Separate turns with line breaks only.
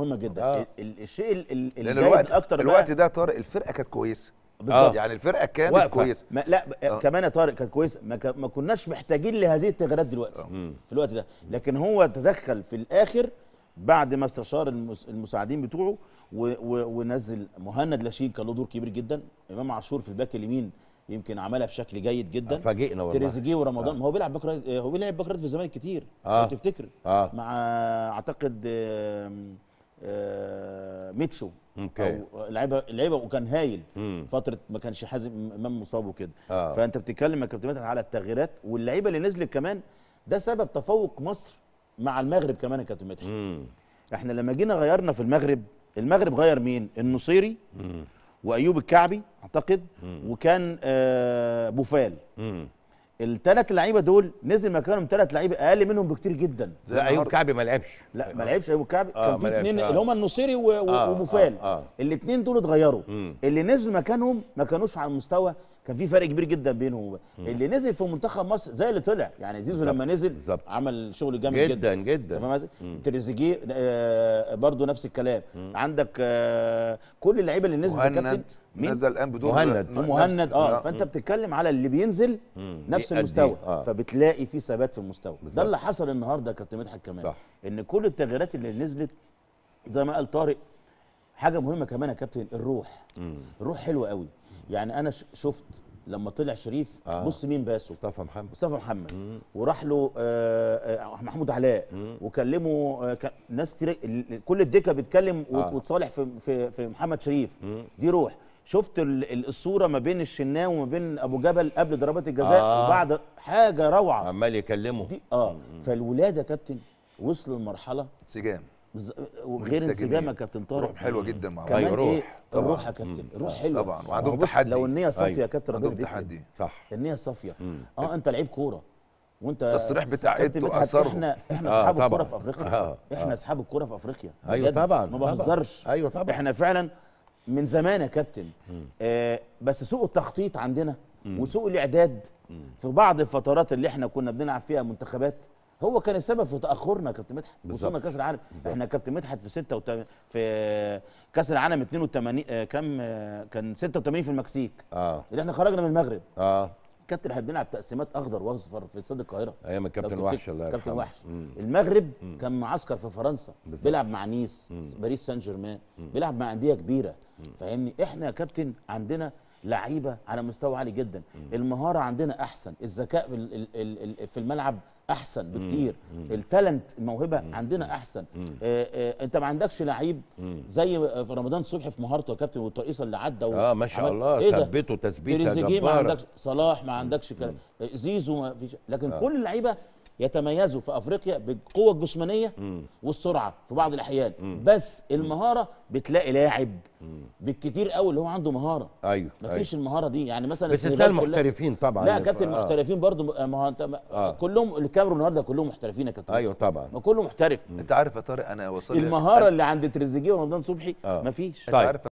مهمه جدا آه. الشيء اللي الوقت اكتر الوقت ده طارق الفرقه كانت كويسه آه، بالظبط آه. يعني الفرقه كانت واقفة. كويسه ما لا آه. كمان يا طارق كانت كويسه ما, ك... ما كناش محتاجين لهذه التغييرات دلوقتي آه. في الوقت ده لكن هو تدخل في الاخر بعد ما استشار المس... المساعدين بتوعه و... و... ونزل مهند لاشين كان له دور كبير جدا امام عاشور في الباك اليمين يمكن عملها بشكل جيد جدا فاجئنا والله تريزيجيه ورمضان آه. ما هو بيلعب باك آه، هو بيلعب باك في الزمالك كتير آه. لو تفتكر آه. مع اعتقد آه آه، ميتشو او لعيبه لعيبه وكان هايل مم. فتره ما كانش حازم امام مصاب وكده آه. فانت بتتكلم يا كابتن على التغييرات واللعيبه اللي نزلت كمان ده سبب تفوق مصر مع المغرب كمان يا كابتن مدحت احنا لما جينا غيرنا في المغرب المغرب غير مين النصيري مم. وايوب الكعبي اعتقد مم. وكان آه بوفال مم. الثلاث لعيبه دول نزل مكانهم ثلاث لعيبه اقل منهم بكتير جدا لا ايوب كعبي ما لعبش لا ما لعبش ايوب كعبي آه كان في اثنين آه. اللي هم النصيري و... آه ومفال آه آه. الاثنين دول اتغيروا اللي نزل مكانهم ما كانوش على المستوى كان في فرق كبير جدا بينه وبين اللي نزل في منتخب مصر زي اللي طلع يعني زيزو لما نزل بالزبط. عمل شغل جامد جدا جدا, جدا. تريزيجيه آه، برضه نفس الكلام مم. عندك آه، كل اللعيبه اللي نزلت مهند نزل الان بدون مهند مهند اه, آه. فانت بتتكلم على اللي بينزل مم. نفس المستوى آه. فبتلاقي في ثبات في المستوى بالزبط. ده اللي حصل النهارده يا كابتن مدحت كمان صح. ان كل التغييرات اللي نزلت زي ما قال طارق حاجه مهمه كمان يا كابتن الروح مم. الروح حلوه قوي يعني انا شفت لما طلع شريف آه. بص مين باسه مصطفى محمد مصطفى محمد مم. وراح له آه, آه، محمود علاء مم. وكلمه آه ك... ناس كتير كل الدكه بتكلم آه. وتصالح في في, في محمد شريف مم. دي روح شفت ال... الصوره ما بين الشناوي وما بين ابو جبل قبل ضربات الجزاء آه. وبعد حاجه روعه عمال يكلمه دي اه مم. فالولاده يا كابتن وصلوا لمرحله انسجام وغير انسجام يا كابتن طارق روح حلوه جدا مع بعض كمان إيه؟ روح. ايه الروح يا كابتن الروح حلوه طبعا وعندهم تحدي لو النيه صافيه يا أيوه. كابتن عندهم تحدي صح النيه صافيه اه انت لعيب كوره وانت التصريح بتاع انتوا اثروا احنا احنا آه، اصحاب آه الكوره في افريقيا آه،, آه. احنا اصحاب الكوره في افريقيا ايوه طبعا ما بهزرش ايوه طبعا احنا فعلا من زمان يا كابتن آه، بس سوء التخطيط عندنا وسوء الاعداد في بعض الفترات اللي احنا كنا بنلعب فيها منتخبات هو كان السبب في تاخرنا يا كابتن مدحت وصلنا كاس العالم احنا كابتن مدحت في 6 وت... في كاس العالم 82 آه، كم آه، كان 86 في المكسيك اه اللي احنا خرجنا من المغرب اه كابتن احنا بنلعب تقسيمات اخضر واصفر في استاد القاهره ايام الكابتن وحش الله يرحمه كابتن وحش المغرب مم. كان معسكر في فرنسا بالزبط. بيلعب مع نيس مم. باريس سان جيرمان بيلعب مع انديه كبيره فاهمني احنا يا كابتن عندنا لعيبه على مستوى عالي جدا مم. المهاره عندنا احسن الذكاء في الملعب احسن بكتير التالنت الموهبه عندنا احسن آه آه انت ما عندكش لعيب زي في رمضان صبحي في مهارته يا كابتن والترقيصه اللي عدى اه ما شاء الله إيه ثبته تثبيته جبار ما عندكش صلاح ما عندكش زيزو ما فيش لكن آه. كل اللعيبه يتميزوا في افريقيا بالقوه الجسمانيه والسرعه في بعض الاحيان بس المهاره بتلاقي لاعب بالكتير قوي اللي هو عنده مهاره ايوه مفيش أيوه. المهاره دي يعني مثلا باستثناء المحترفين طبعا لا كابتن المحترفين آه. برضه آه، ما هو انت آه. كلهم الكاميرون النهارده كلهم محترفين يا كابتن ايوه طبعا ما كله محترف انت عارف يا طارق انا وصلت المهاره اللي عند تريزيجيه ورمضان صبحي آه. مفيش طيب.